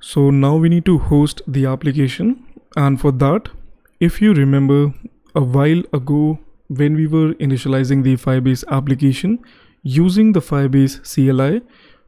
So now we need to host the application and for that, if you remember a while ago when we were initializing the Firebase application using the Firebase CLI,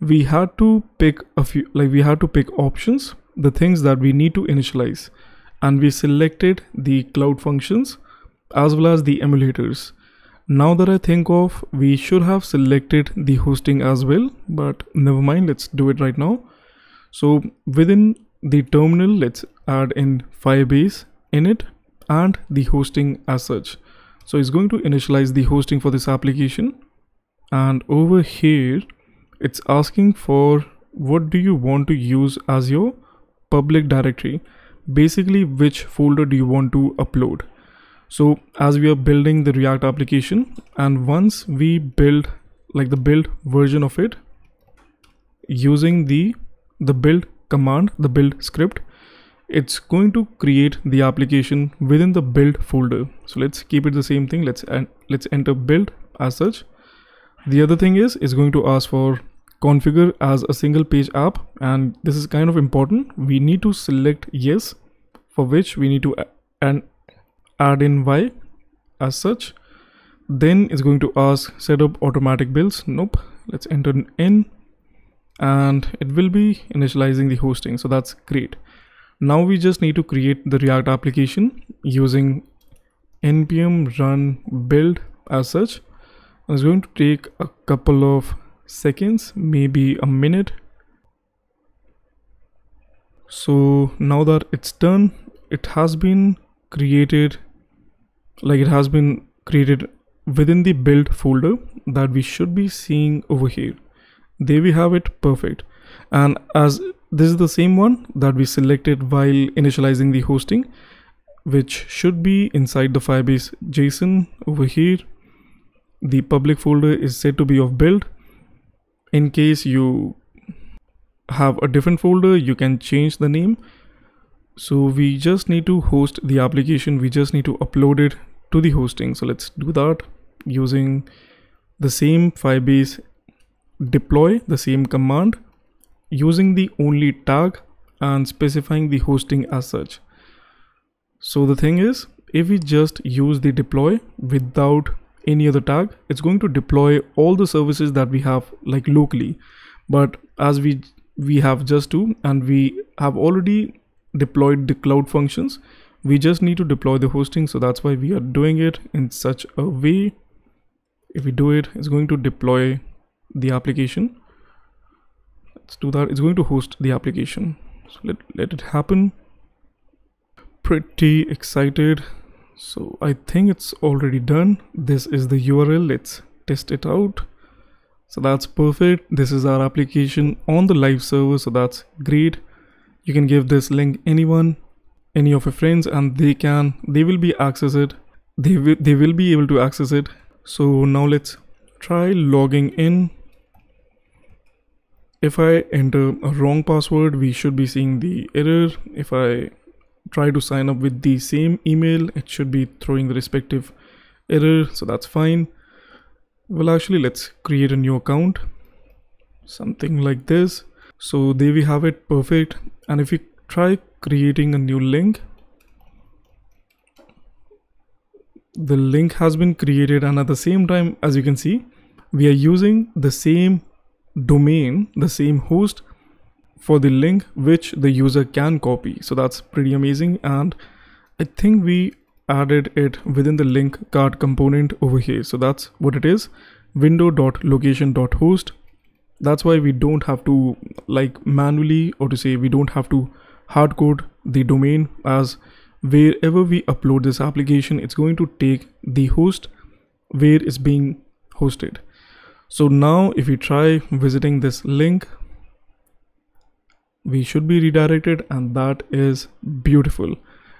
we had to pick a few like we had to pick options, the things that we need to initialize and we selected the cloud functions as well as the emulators. Now that I think of, we should have selected the hosting as well, but never mind, let's do it right now. So within the terminal, let's add in Firebase init and the hosting as such. So it's going to initialize the hosting for this application. And over here, it's asking for what do you want to use as your public directory? Basically, which folder do you want to upload? So as we are building the React application and once we build like the build version of it using the the build command, the build script, it's going to create the application within the build folder. So let's keep it the same thing. Let's let's enter build as such. The other thing is it's going to ask for configure as a single page app and this is kind of important we need to select yes for which we need to and add in y as such then it's going to ask set up automatic builds nope let's enter n and it will be initializing the hosting so that's great now we just need to create the react application using npm run build as such and it's going to take a couple of seconds maybe a minute so now that it's done it has been created like it has been created within the build folder that we should be seeing over here there we have it perfect and as this is the same one that we selected while initializing the hosting which should be inside the firebase json over here the public folder is said to be of build in case you have a different folder you can change the name so we just need to host the application we just need to upload it to the hosting so let's do that using the same firebase deploy the same command using the only tag and specifying the hosting as such. So the thing is, if we just use the deploy without any other tag, it's going to deploy all the services that we have like locally. But as we we have just to and we have already deployed the cloud functions, we just need to deploy the hosting. So that's why we are doing it in such a way. If we do it, it's going to deploy the application let's do that it's going to host the application so let, let it happen pretty excited so i think it's already done this is the url let's test it out so that's perfect this is our application on the live server so that's great you can give this link anyone any of your friends and they can they will be access it they will they will be able to access it so now let's try logging in if I enter a wrong password we should be seeing the error if I try to sign up with the same email it should be throwing the respective error so that's fine well actually let's create a new account something like this so there we have it perfect and if we try creating a new link the link has been created and at the same time as you can see we are using the same domain, the same host for the link which the user can copy. So that's pretty amazing. And I think we added it within the link card component over here. So that's what it is window.location.host. That's why we don't have to like manually or to say we don't have to hard code the domain as wherever we upload this application, it's going to take the host where it's being hosted. So now if we try visiting this link, we should be redirected and that is beautiful.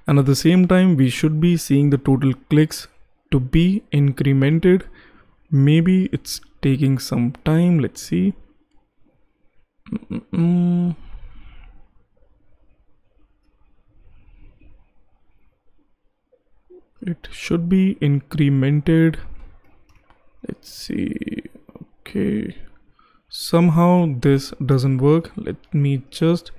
And at the same time, we should be seeing the total clicks to be incremented. Maybe it's taking some time. Let's see. Mm -mm. It should be incremented. Let's see okay somehow this doesn't work let me just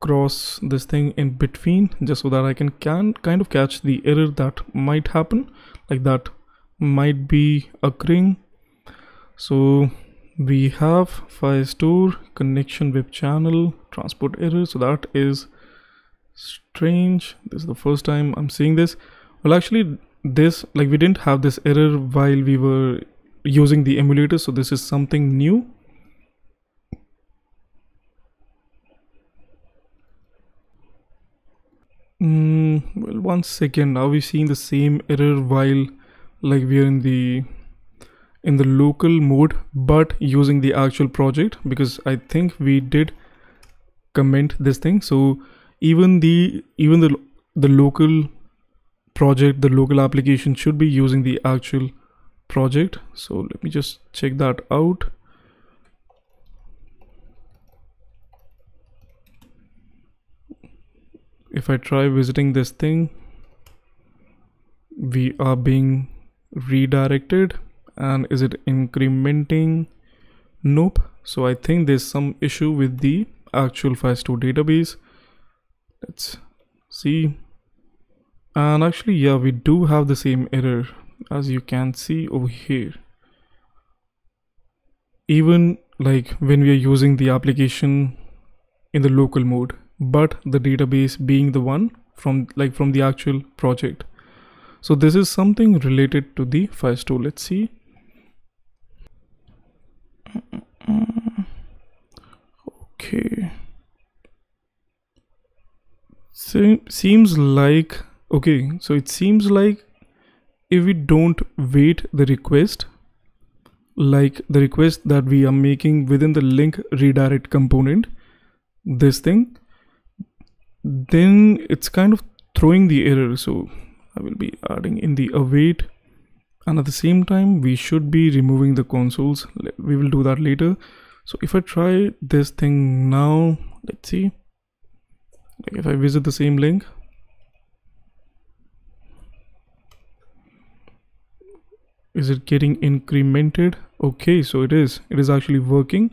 cross this thing in between just so that I can, can kind of catch the error that might happen like that might be occurring so we have firestore connection web channel transport error so that is strange this is the first time I'm seeing this well actually this like we didn't have this error while we were using the emulator so this is something new mm, well one second are we seeing the same error while like we are in the in the local mode but using the actual project because I think we did comment this thing so even the even the the local project the local application should be using the actual project so let me just check that out if I try visiting this thing we are being redirected and is it incrementing nope so I think there's some issue with the actual Firestore database let's see and actually yeah we do have the same error as you can see over here even like when we are using the application in the local mode but the database being the one from like from the actual project so this is something related to the firestore let's see okay so seems like okay so it seems like if we don't wait the request like the request that we are making within the link redirect component this thing then it's kind of throwing the error so i will be adding in the await and at the same time we should be removing the consoles we will do that later so if i try this thing now let's see like if i visit the same link is it getting incremented okay so it is it is actually working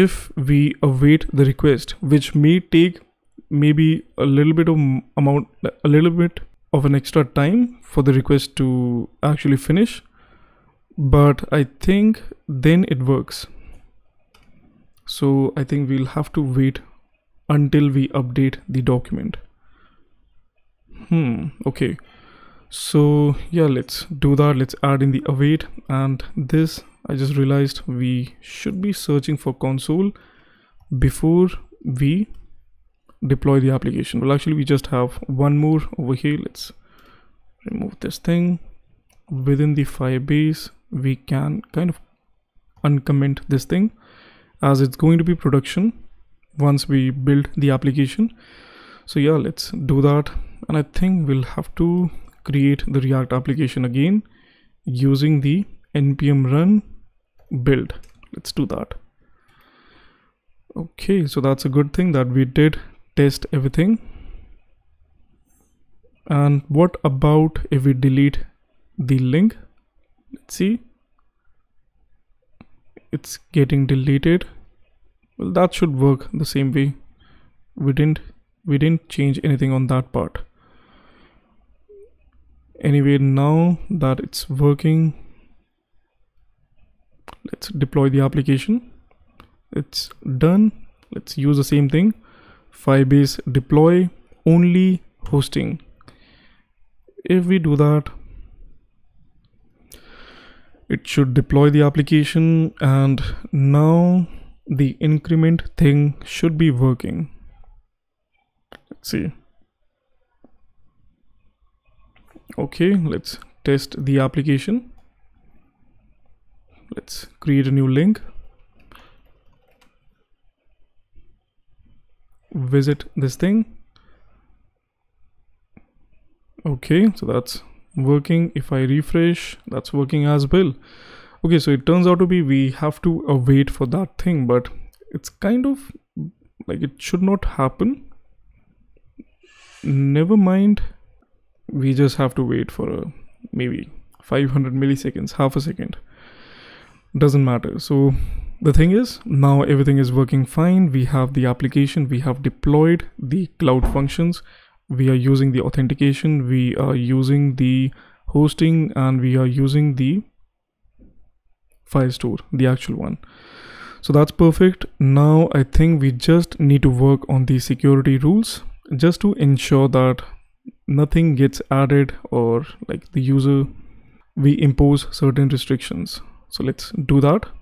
if we await the request which may take maybe a little bit of amount a little bit of an extra time for the request to actually finish but i think then it works so i think we'll have to wait until we update the document hmm okay so yeah let's do that let's add in the await and this i just realized we should be searching for console before we deploy the application well actually we just have one more over here let's remove this thing within the firebase we can kind of uncomment this thing as it's going to be production once we build the application so yeah let's do that and i think we'll have to create the React application again using the npm run build. Let's do that. Okay, so that's a good thing that we did test everything. And what about if we delete the link? Let's see. It's getting deleted. Well, that should work the same way. We didn't we didn't change anything on that part anyway now that it's working let's deploy the application it's done let's use the same thing firebase deploy only hosting if we do that it should deploy the application and now the increment thing should be working let's see Okay, let's test the application. Let's create a new link. Visit this thing. Okay, so that's working. If I refresh, that's working as well. Okay, so it turns out to be we have to uh, wait for that thing, but it's kind of like it should not happen. Never mind we just have to wait for a, uh, maybe 500 milliseconds, half a second. Doesn't matter. So the thing is, now everything is working fine. We have the application, we have deployed the cloud functions, we are using the authentication, we are using the hosting, and we are using the Firestore, the actual one. So that's perfect. Now I think we just need to work on the security rules just to ensure that nothing gets added or like the user we impose certain restrictions so let's do that